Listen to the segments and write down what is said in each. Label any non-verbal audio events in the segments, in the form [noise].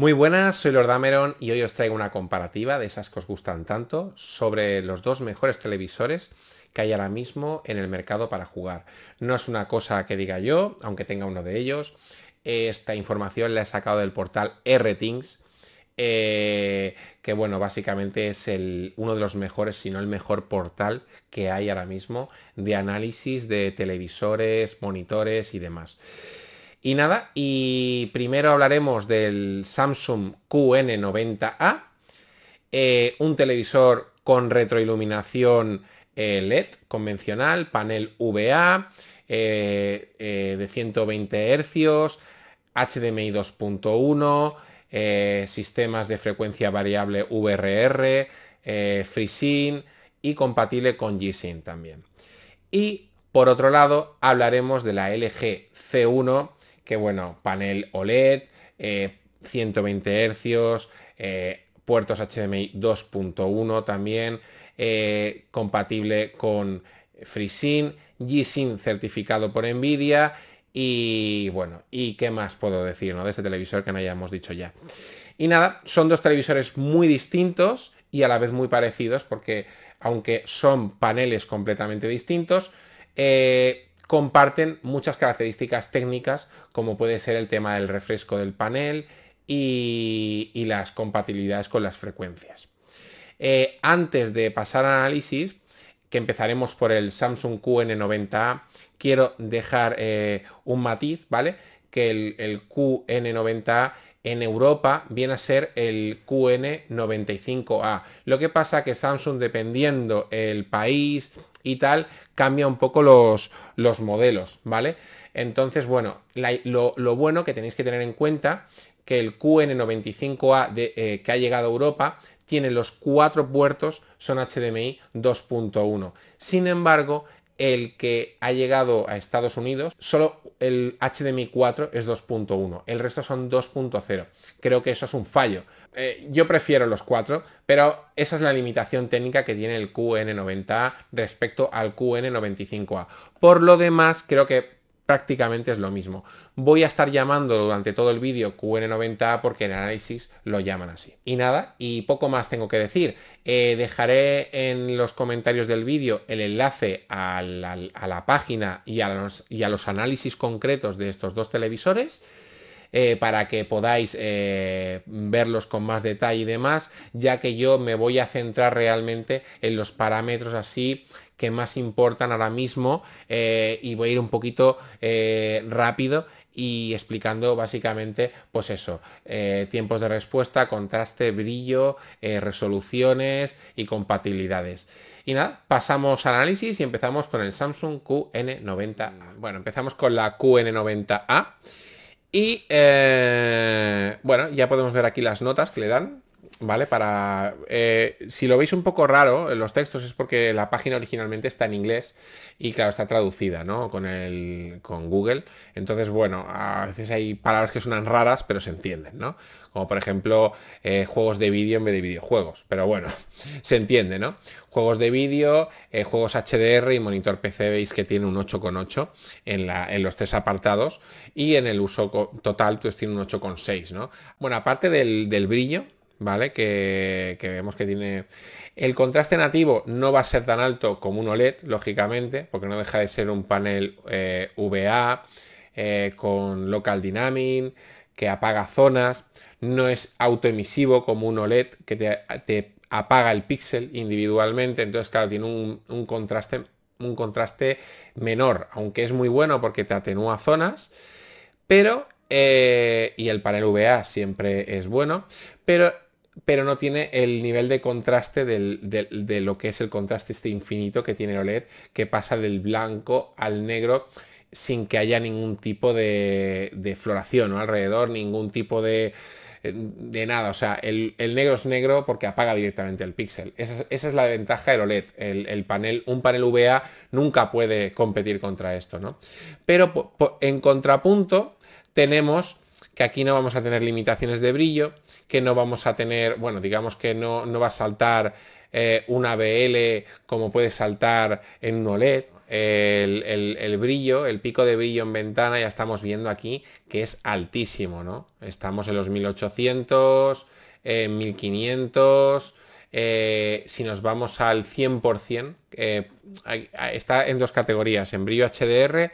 Muy buenas, soy Lord Ameron y hoy os traigo una comparativa de esas que os gustan tanto sobre los dos mejores televisores que hay ahora mismo en el mercado para jugar. No es una cosa que diga yo, aunque tenga uno de ellos. Esta información la he sacado del portal RTings, eh, que bueno, básicamente es uno de los mejores, si no el mejor portal que hay ahora mismo de análisis de televisores, monitores y demás. Y nada, y primero hablaremos del Samsung QN90A, eh, un televisor con retroiluminación eh, LED convencional, panel VA eh, de 120 Hz, HDMI 2.1, sistemas de frecuencia variable VRR, FreeSync y compatible con G-Sync también. Y por otro lado, hablaremos de la LG C1 que bueno, panel OLED, 120 Hz, puertos HDMI 2.1 también, eh, compatible con FreeSync, G-Sync certificado por Nvidia y bueno, ¿y qué más puedo decir ¿no? de este televisor que no hayamos dicho ya? Y nada, son dos televisores muy distintos y a la vez muy parecidos porque aunque son paneles completamente distintos, eh, comparten muchas características técnicas como puede ser el tema del refresco del panel y, las compatibilidades con las frecuencias. Eh, antes de pasar al análisis, que empezaremos por el Samsung QN90A, quiero dejar eh, un matiz, ¿vale? Que el, QN90A en Europa viene a ser el QN95A. Lo que pasa que Samsung, dependiendo el país y tal, cambia un poco los, los modelos, ¿vale? Entonces, bueno, lo, bueno que tenéis que tener en cuenta que el QN95A eh, que ha llegado a Europa tiene los cuatro puertos, son HDMI 2.1. Sin embargo, el que ha llegado a Estados Unidos, solo el HDMI 4 es 2.1, el resto son 2.0. Creo que eso es un fallo. Eh, yo prefiero los cuatro, pero esa es la limitación técnica que tiene el QN90A respecto al QN95A. Por lo demás, creo que prácticamente es lo mismo. Voy a estar llamando durante todo el vídeo QN90 porque en análisis lo llaman así. Y nada, y poco más tengo que decir. Eh, dejaré en los comentarios del vídeo el enlace a la, página y a, los, análisis concretos de estos dos televisores. Eh, para que podáis eh, verlos con más detalle y demás, ya que yo me voy a centrar realmente en los parámetros así que más importan ahora mismo eh, y voy a ir un poquito eh, rápido y explicando básicamente pues eso, eh, tiempos de respuesta, contraste, brillo, resoluciones y compatibilidades. Y nada, pasamos al análisis y empezamos con el Samsung QN90A. Bueno, empezamos con la QN90A. Y bueno, ya podemos ver aquí las notas que le dan. ¿vale? Para. Eh, si lo veis un poco raro en los textos es porque la página originalmente está en inglés y claro, está traducida, ¿no? Con el. con Google. Entonces, bueno, a veces hay palabras que suenan raras, pero se entienden, ¿no? Como por ejemplo, eh, juegos de vídeo en vez de videojuegos. Pero bueno, [laughs] se entiende, ¿no? Juegos de vídeo, eh, juegos HDR y monitor PC, veis que tiene un 8,8 en, en los tres apartados. Y en el uso total, pues tiene un 8,6, ¿no? Bueno, aparte del, del brillo, ¿vale? Que, vemos que tiene... El contraste nativo no va a ser tan alto como un OLED, lógicamente, porque no deja de ser un panel eh, VA eh, con local dynamic, que apaga zonas, no es autoemisivo como un OLED que te, apaga el píxel individualmente, entonces claro, tiene un, contraste, un contraste menor, aunque es muy bueno porque te atenúa zonas, pero eh, y el panel VA siempre es bueno, pero pero no tiene el nivel de contraste de, lo que es el contraste este infinito que tiene OLED, que pasa del blanco al negro sin que haya ningún tipo de, floración alrededor, ningún tipo de, eh, nada. O sea, el, negro es negro porque apaga directamente el píxel. Esa, es la ventaja del OLED. El, panel, un panel VA nunca puede competir contra esto, ¿no? Pero en contrapunto tenemos que aquí no vamos a tener limitaciones de brillo, que no vamos a tener, bueno, digamos que no, va a saltar eh, una BL como puede saltar en un OLED. El, brillo, el pico de brillo en ventana, ya estamos viendo aquí que es altísimo, ¿no? Estamos en los 1800, en 1500, si nos vamos al 100%, eh, está en dos categorías, en brillo HDR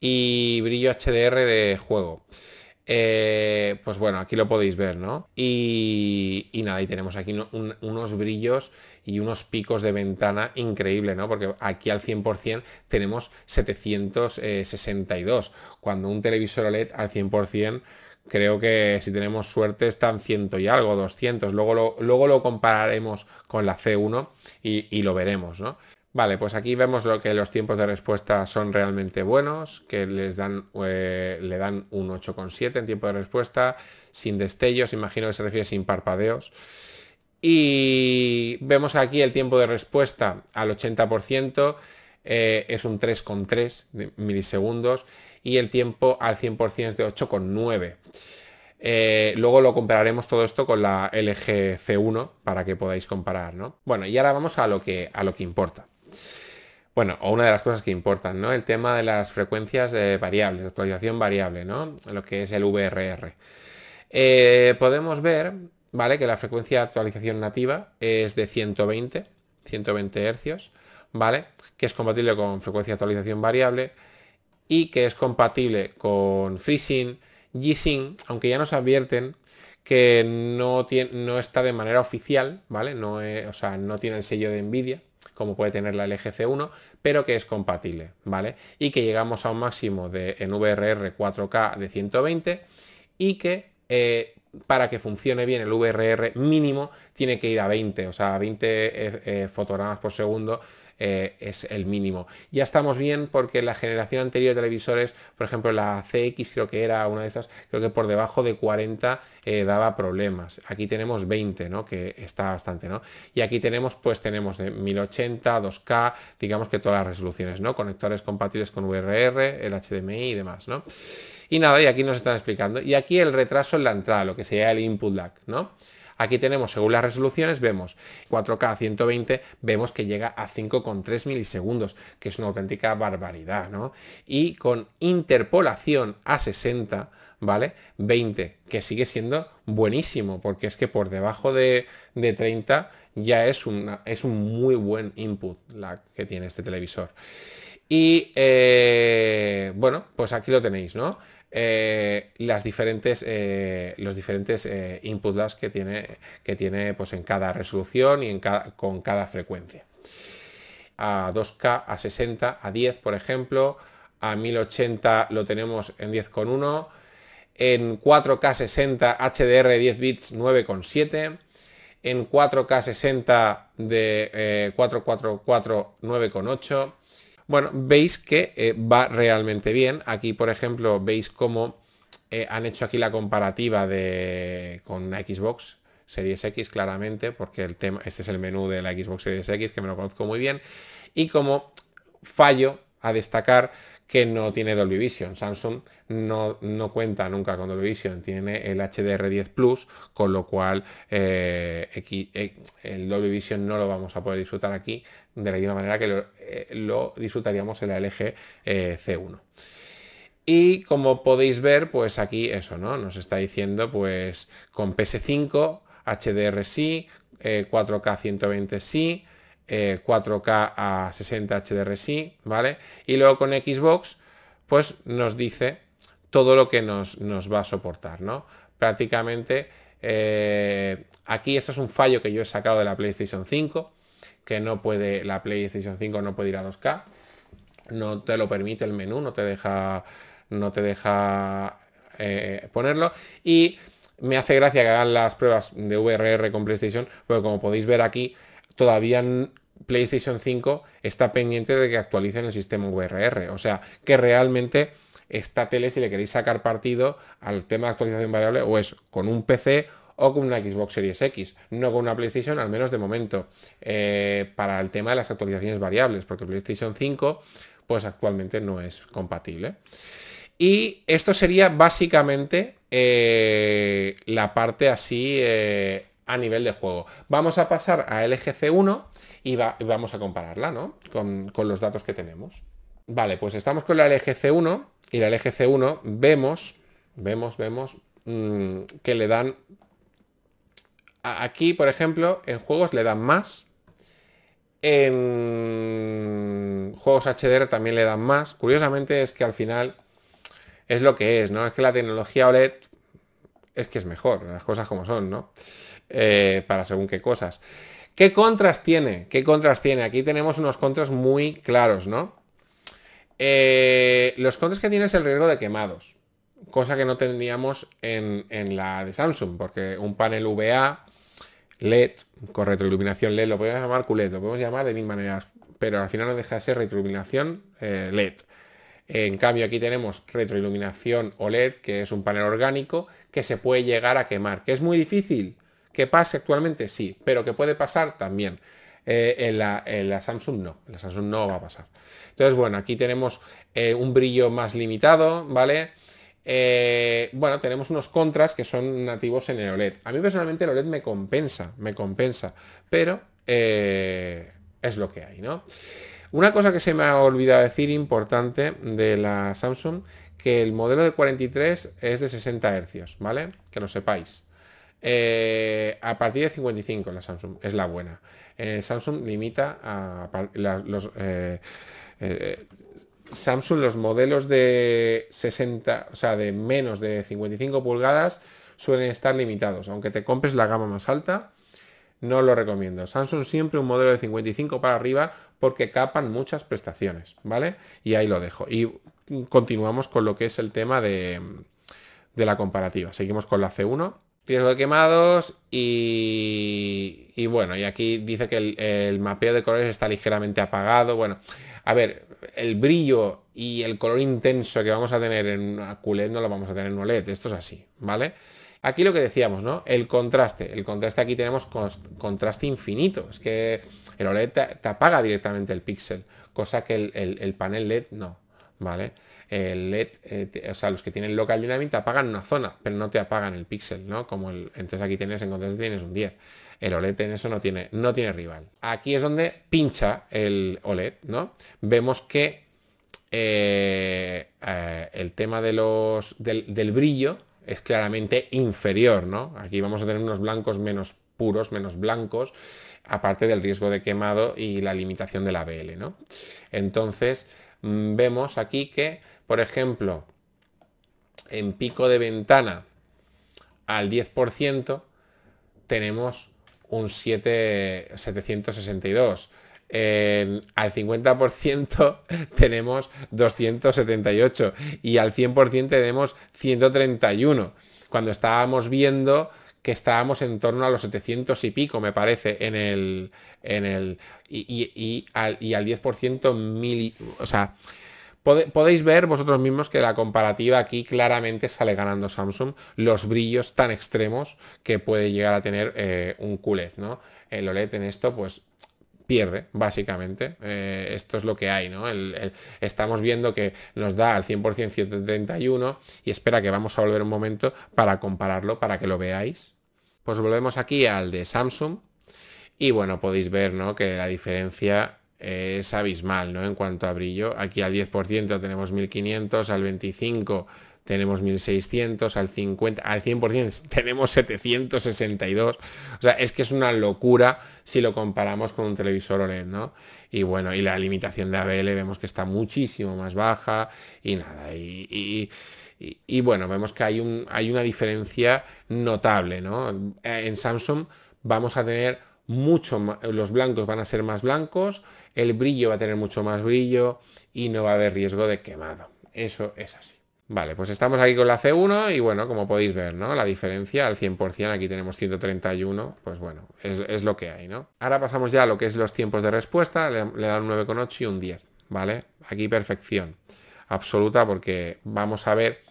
y brillo HDR de juego. Eh, pues bueno, aquí lo podéis ver, ¿no? Y, nada, y tenemos aquí unos brillos y unos picos de ventana increíble, ¿no? Porque aquí al 100% tenemos 762, eh, cuando un televisor OLED al 100% creo que si tenemos suerte están 100 y algo, 200. Luego lo, luego lo compararemos con la C1 y, y lo veremos, ¿no? Vale, pues aquí vemos lo que los tiempos de respuesta son realmente buenos, que les dan, eh, le dan un 8,7 en tiempo de respuesta, sin destellos, imagino que se refiere sin parpadeos. Y vemos aquí el tiempo de respuesta al 80%, eh, es un 3,3 milisegundos, y el tiempo al 100% es de 8,9. Eh, luego lo compararemos todo esto con la LG C1 para que podáis comparar, ¿no? Bueno, y ahora vamos a lo que, a lo que importa. Bueno, una de las cosas que importan, ¿no? El tema de las frecuencias eh, variables, actualización variable, ¿no? Lo que es el VRR. Eh, podemos ver, ¿vale? Que la frecuencia de actualización nativa es de 120, 120 hercios, ¿vale? Que es compatible con frecuencia de actualización variable y que es compatible con FreeSync, G-Sync, aunque ya nos advierten que no, tiene, no está de manera oficial, ¿vale? No, es, eh, o sea, no tiene el sello de NVIDIA, como puede tener la LGC1, pero que es compatible, ¿vale? Y que llegamos a un máximo de en VRR 4K de 120 y que eh, para que funcione bien el VRR mínimo tiene que ir a 20, o sea, 20 eh, eh, fotogramas por segundo eh, es el mínimo. Ya estamos bien porque la generación anterior de televisores, por ejemplo la CX creo que era una de estas, creo que por debajo de 40 daba problemas. Aquí tenemos 20, ¿no? Que está bastante, ¿no? Y aquí tenemos, pues tenemos de 1080, 2K, digamos que todas las resoluciones, ¿no? Conectores compatibles con VRR, el HDMI y demás, ¿no? Y nada, y aquí nos están explicando. Y aquí el retraso en la entrada, lo que sería el input lag, ¿no? Aquí tenemos, según las resoluciones, vemos 4K 120, vemos que llega a 5,3 milisegundos, que es una auténtica barbaridad, ¿no? Y con interpolación a 60, ¿vale? 20, que sigue siendo buenísimo, porque es que por debajo de, 30 ya es, es un muy buen input la que tiene este televisor. Y eh, bueno, pues aquí lo tenéis, ¿no? Eh, las diferentes, eh, los diferentes eh, input las que tiene, que tiene pues, en cada resolución y en con cada frecuencia. A 2K, a 60, a 10, por ejemplo, a 1080 lo tenemos en 10,1, en 4K 60 HDR 10 bits 9,7, en 4K 60 de 444 9,8, bueno, veis que eh, va realmente bien. Aquí, por ejemplo, veis cómo eh, han hecho aquí la comparativa de, con Xbox Series X, claramente, porque el tema, este es el menú de la Xbox Series X, que me lo conozco muy bien, y como fallo a destacar que no tiene Dolby Vision. Samsung no, no cuenta nunca con Dolby Vision, tiene el HDR10 Plus, con lo cual eh, eh, el Dolby Vision no lo vamos a poder disfrutar aquí de la misma manera que lo, eh, disfrutaríamos en la LG C1. Y como podéis ver, pues aquí eso, ¿no? Nos está diciendo, pues con PS5, HDR sí, 4K 120 sí, 4K eh, a 60 hdr sí ¿vale? Y luego con Xbox, pues nos dice todo lo que nos, nos va a soportar, ¿no? Prácticamente eh, aquí esto es un fallo que yo he sacado de la PlayStation 5, que no puede, la PlayStation 5 no puede ir a 2K, no te lo permite el menú, no te deja, no te deja eh, ponerlo. Y me hace gracia que hagan las pruebas de VRR con PlayStation, porque como podéis ver aquí, todavía PlayStation 5 está pendiente de que actualicen el sistema VRR. O sea, que realmente esta tele, si le queréis sacar partido al tema de actualización variable, o es con un PC o con una Xbox Series X, no con una PlayStation, al menos de momento, eh, para el tema de las actualizaciones variables, porque PlayStation 5, pues actualmente no es compatible. Y esto sería básicamente eh, la parte así eh, a nivel de juego. Vamos a pasar a LGC1 y, vamos a compararla ¿no? con, los datos que tenemos. Vale, pues estamos con la LGC1 y la LGC1 vemos, vemos, vemos mm, que le dan... Aquí, por ejemplo, en juegos le dan más. En juegos HDR también le dan más. Curiosamente es que al final es lo que es, ¿no? Es que la tecnología OLED es que es mejor, las cosas como son, ¿no? Eh, para según qué cosas. ¿Qué contras tiene? ¿Qué contras tiene? Aquí tenemos unos contras muy claros, ¿no? Eh, los contras que tiene es el riesgo de quemados, cosa que no tendríamos en, la de Samsung, porque un panel VA, LED, con retroiluminación LED, lo podemos llamar QLED, lo podemos llamar de mil maneras, pero al final no deja de ser retroiluminación eh, LED. En cambio aquí tenemos retroiluminación OLED, que es un panel orgánico que se puede llegar a quemar, que es muy difícil. ¿Que pase actualmente? Sí, pero que puede pasar también. Eh, en, la, Samsung no, en la Samsung no va a pasar. Entonces, bueno, aquí tenemos eh, un brillo más limitado, ¿vale? Eh, bueno, tenemos unos contras que son nativos en el OLED. A mí personalmente el OLED me compensa, me compensa, pero es lo que hay, ¿no? Una cosa que se me ha olvidado decir importante de la Samsung, que el modelo de 43 es de 60 Hz, ¿vale? Que lo sepáis. Eh, a partir de 55 la Samsung es la buena. Eh, Samsung limita a, los... Eh, Samsung los modelos de 60, o sea, de menos de 55 pulgadas suelen estar limitados. Aunque te compres la gama más alta, no lo recomiendo. Samsung siempre un modelo de 55 para arriba porque capan muchas prestaciones, ¿vale? Y ahí lo dejo. Y continuamos con lo que es el tema de, de la comparativa. Seguimos con la C1 riesgo de quemados y, bueno, y aquí dice que el, mapeo de colores está ligeramente apagado. Bueno, a ver, el brillo y el color intenso que vamos a tener en una QLED no lo vamos a tener en OLED, esto es así, ¿vale? Aquí lo que decíamos, ¿no? El contraste. El contraste aquí tenemos contraste infinito. Es que el OLED te, apaga directamente el píxel, cosa que el panel LED no. ¿vale? El LED, eh, o sea, los que tienen local dynamic te apagan una zona, pero no te apagan el píxel, ¿no? Como el, entonces aquí tienes, en tienes un 10. El OLED en eso no tiene, no tiene rival. Aquí es donde pincha el OLED, ¿no? Vemos que eh, eh, el tema de los, del, del, brillo es claramente inferior, ¿no? Aquí vamos a tener unos blancos menos puros, menos blancos, aparte del riesgo de quemado y la limitación de la BL, ¿no? Entonces, Mm, vemos aquí que, por ejemplo, en pico de ventana al 10% tenemos un 762. al 50% [laughs] tenemos 278 y al 100% tenemos 131. Cuando estábamos viendo estábamos en torno a los 700 y pico, me parece, en el... En el y, al, y al 10% mil... O sea, podéis ver vosotros mismos que la comparativa aquí claramente sale ganando Samsung los brillos tan extremos que puede llegar a tener eh, un QLED, ¿no? El OLED en esto, pues pierde, básicamente. Eh, esto es lo que hay, ¿no? El, estamos viendo que nos da al 100% 131 y espera que vamos a volver un momento para compararlo, para que lo veáis. Pues volvemos aquí al de Samsung. Y bueno, podéis ver ¿no? que la diferencia es abismal ¿no? en cuanto a brillo. Aquí al 10% tenemos 1500, al 25% tenemos 1600, al 50%, al 100% [laughs] tenemos 762. O sea, es que es una locura si lo comparamos con un televisor OLED, ¿no? Y bueno, y la limitación de ABL vemos que está muchísimo más baja y nada, y y, bueno, vemos que hay, un, hay una diferencia notable, ¿no? En Samsung vamos a tener mucho más, los blancos van a ser más blancos, el brillo va a tener mucho más brillo y no va a haber riesgo de quemado. Eso es así. Vale, pues estamos aquí con la C1 y bueno, como podéis ver, ¿no? La diferencia al 100%, aquí tenemos 131, pues bueno, es, lo que hay, ¿no? Ahora pasamos ya a lo que es los tiempos de respuesta, le, le dan un 9,8 y un 10, ¿vale? Aquí perfección absoluta porque vamos a ver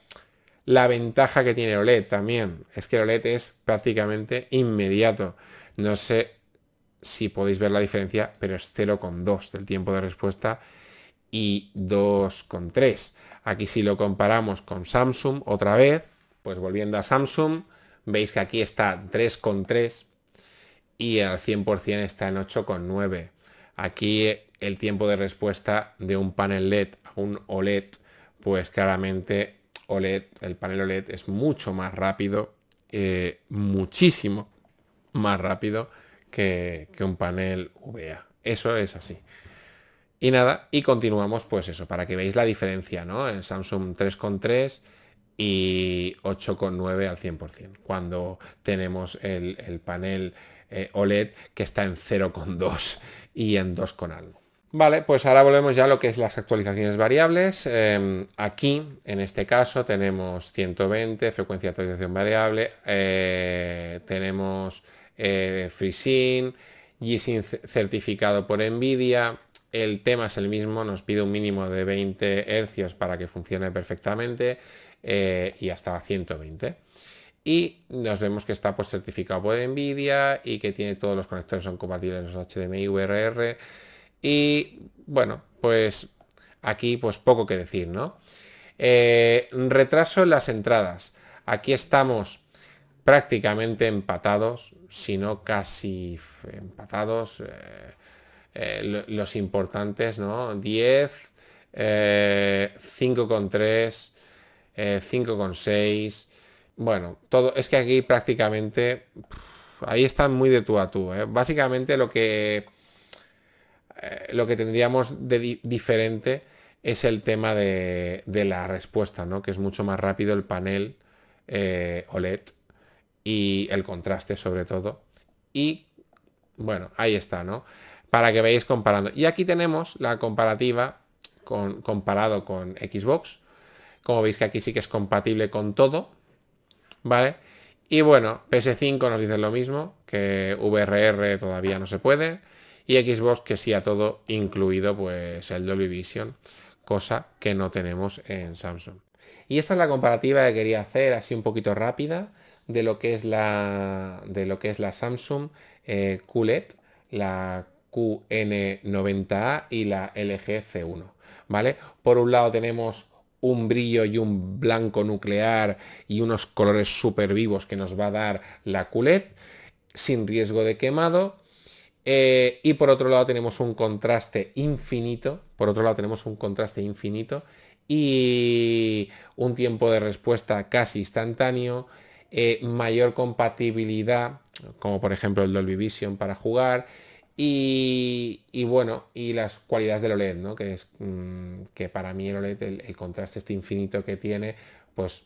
la ventaja que tiene OLED también. Es que OLED es prácticamente inmediato. No sé si podéis ver la diferencia, pero es 0,2 del tiempo de respuesta y 2,3. Aquí si lo comparamos con Samsung otra vez, pues volviendo a Samsung, veis que aquí está 3,3 y al 100% está en 8,9. Aquí el tiempo de respuesta de un panel LED a un OLED, pues claramente OLED, el panel OLED es mucho más rápido, eh, muchísimo más rápido que, un panel VA. Eso es así. Y nada, y continuamos pues eso, para que veáis la diferencia, ¿no? En Samsung 3.3 y 8.9 al 100%, cuando tenemos el, panel eh, OLED que está en 0.2 y en 2 con algo. Vale, pues ahora volvemos ya a lo que es las actualizaciones variables. Em, aquí, en este caso, tenemos 120, frecuencia de actualización variable, eh, tenemos eh, y sync certificado por NVIDIA. El tema es el mismo, nos pide un mínimo de 20 Hz para que funcione perfectamente eh, y hasta 120 y nos vemos que está pues, certificado por NVIDIA y que tiene todos los conectores son compatibles los HDMI, URR y bueno, pues aquí pues poco que decir, ¿no? Eh, retraso en las entradas. Aquí estamos prácticamente empatados, si no casi empatados. Eh, eh, los importantes, ¿no? 10, con 5,6. Bueno, todo, es que aquí prácticamente, ahí están muy de tú a tú. Básicamente lo que eh, lo que tendríamos de diferente es el tema de, la respuesta, ¿no? que es mucho más rápido el panel eh, OLED y el contraste sobre todo. Y bueno, ahí está, ¿no? Para que veáis comparando. Y aquí tenemos la comparativa con, comparado con Xbox. Como veis que aquí sí que es compatible con todo, ¿vale? Y bueno, PS5 nos dice lo mismo, que VRR todavía no se puede y Xbox que sí a todo, incluido pues el Dolby Vision, cosa que no tenemos en Samsung. Y esta es la comparativa que quería hacer, así un poquito rápida, de lo que es la, de lo que es la Samsung eh, QLED, la QN90A y la LG C1. ¿Vale? Por un lado tenemos un brillo y un blanco nuclear y unos colores súper vivos que nos va a dar la QLED sin riesgo de quemado eh, y por otro lado tenemos un contraste infinito, por otro lado tenemos un contraste infinito y un tiempo de respuesta casi instantáneo, eh, mayor compatibilidad, como por ejemplo el Dolby Vision para jugar, y, bueno, y las cualidades del OLED, ¿no? que, es, mm, que para mí el OLED, el, contraste este infinito que tiene, pues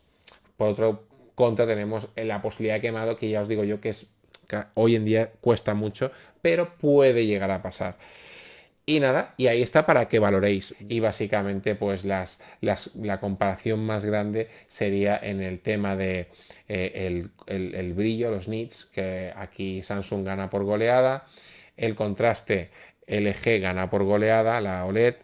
por otro contra tenemos la posibilidad de quemado, que ya os digo yo que es hoy en día cuesta mucho, pero puede llegar a pasar. Y nada, y ahí está para que valoréis. Y básicamente, pues las, las la comparación más grande sería en el tema de eh, el, el, brillo, los nits, que aquí Samsung gana por goleada, el contraste LG gana por goleada, la OLED,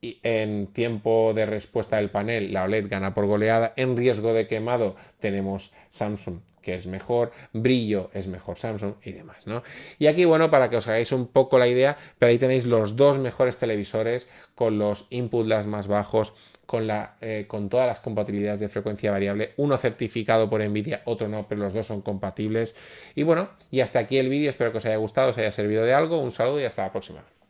y en tiempo de respuesta del panel, la OLED gana por goleada, en riesgo de quemado tenemos Samsung que es mejor, brillo es mejor Samsung y demás, ¿no? Y aquí, bueno, para que os hagáis un poco la idea, pero ahí tenéis los dos mejores televisores con los input las más bajos, con, la, eh, con todas las compatibilidades de frecuencia variable, uno certificado por Nvidia, otro no, pero los dos son compatibles. Y bueno, y hasta aquí el vídeo, espero que os haya gustado, os haya servido de algo, un saludo y hasta la próxima.